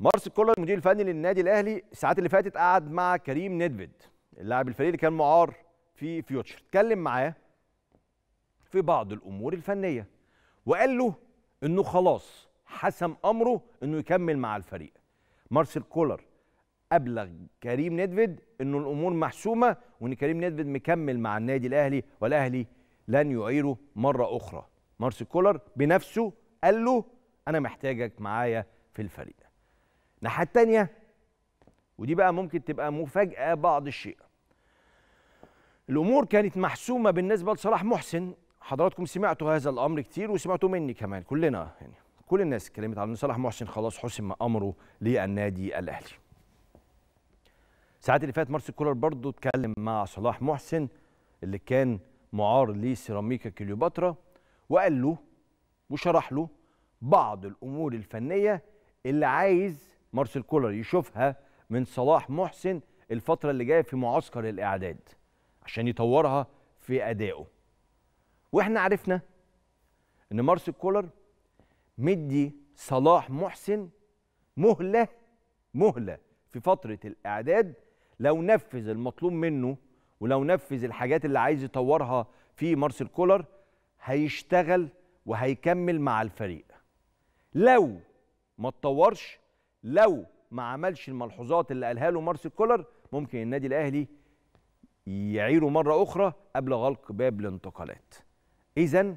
مارسيل كولر المدير الفني للنادي الاهلي الساعات اللي فاتت قعد مع كريم ندفد اللاعب الفريق اللي كان معار في فيوتشر اتكلم معاه في بعض الامور الفنيه وقال له انه خلاص حسم امره انه يكمل مع الفريق مارسيل كولر ابلغ كريم ندفد انه الامور محسومه وان كريم ندفد مكمل مع النادي الاهلي والاهلي لن يعيره مره اخرى مارسيل كولر بنفسه قال له انا محتاجك معايا في الفريق الناحيه الثانيه ودي بقى ممكن تبقى مفاجاه بعض الشيء الامور كانت محسومه بالنسبه لصلاح محسن حضراتكم سمعتوا هذا الامر كتير وسمعتوا مني كمان كلنا يعني كل الناس اتكلمت على أن صلاح محسن خلاص حسم امره للنادي الاهلي ساعات اللي فات مارسيل كولر برضه اتكلم مع صلاح محسن اللي كان معار لسيراميكا كليوباترا وقال له وشرح له بعض الامور الفنيه اللي عايز مارسيل كولر يشوفها من صلاح محسن الفتره اللي جايه في معسكر الاعداد عشان يطورها في ادائه واحنا عرفنا ان مارسيل كولر مدي صلاح محسن مهله مهله في فتره الاعداد لو نفذ المطلوب منه ولو نفذ الحاجات اللي عايز يطورها في مارسيل كولر هيشتغل وهيكمل مع الفريق لو ما اتطورش لو ما عملش الملحوظات اللي قالها له مارسيل كولر ممكن النادي الاهلي يعيره مره اخرى قبل غلق باب الانتقالات اذا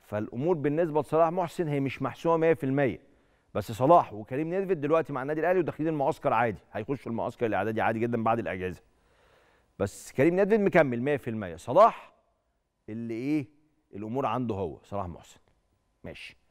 فالامور بالنسبه لصلاح محسن هي مش محسومه 100% بس صلاح وكريم نيدفيد دلوقتي مع النادي الاهلي وداخلين المعسكر عادي هيخشوا المعسكر الاعدادي عادي جدا بعد الاجازه بس كريم نيدفيد مكمل 100% صلاح اللي ايه الامور عنده هو صلاح محسن ماشي